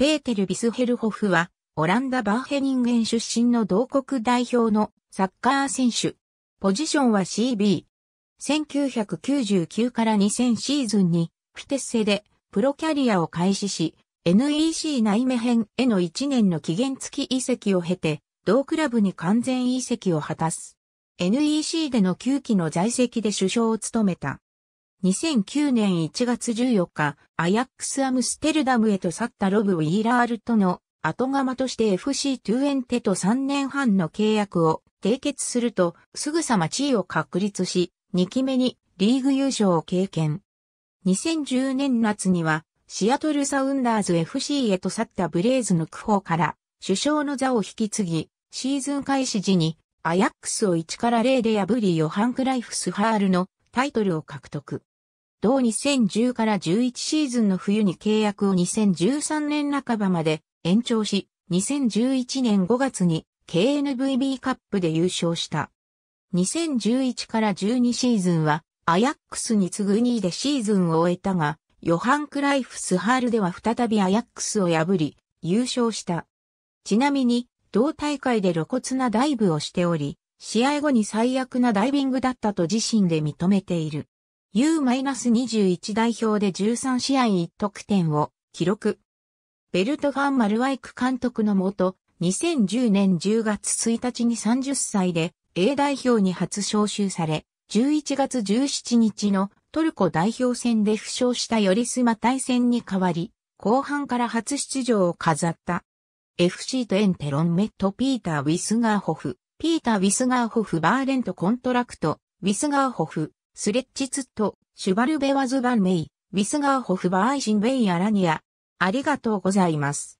ペーテル・ビスヘルホフは、オランダ・バーヘニンゲン出身の同国代表のサッカー選手。ポジションは CB。1999から2000シーズンに、フィテッセでプロキャリアを開始し、NEC 内目編への1年の期限付き移籍を経て、同クラブに完全移籍を果たす。NEC での9期の在籍で首相を務めた。2009年1月14日、アヤックスアムステルダムへと去ったロブ・ウィーラールとの後釜として FC トゥエンテと3年半の契約を締結すると、すぐさま地位を確立し、2期目にリーグ優勝を経験。2010年夏には、シアトルサウンダーズ FC へと去ったブレイズの区ーから、首相の座を引き継ぎ、シーズン開始時に、アヤックスを1から0で破りヨハン・クライフスハールのタイトルを獲得。同2010から11シーズンの冬に契約を2013年半ばまで延長し、2011年5月に KNVB カップで優勝した。2011から12シーズンはアヤックスに次ぐ2位でシーズンを終えたが、ヨハン・クライフス・ハールでは再びアヤックスを破り、優勝した。ちなみに、同大会で露骨なダイブをしており、試合後に最悪なダイビングだったと自身で認めている。U-21 代表で13試合1得点を記録。ベルト・ファン・マルワイク監督のもと、2010年10月1日に30歳で A 代表に初招集され、11月17日のトルコ代表戦で負傷したヨリスマ対戦に代わり、後半から初出場を飾った。FC とエンテロンメット・ピーター・ウィスガーホフ。ピーター・ウィスガーホフ・バーレント・コントラクト、ウィスガーホフ、スレッチ・ツット、シュバルベワズ・バン・メイ、ウィスガーホフ・バーイ・シン・ベイ・アラニア。ありがとうございます。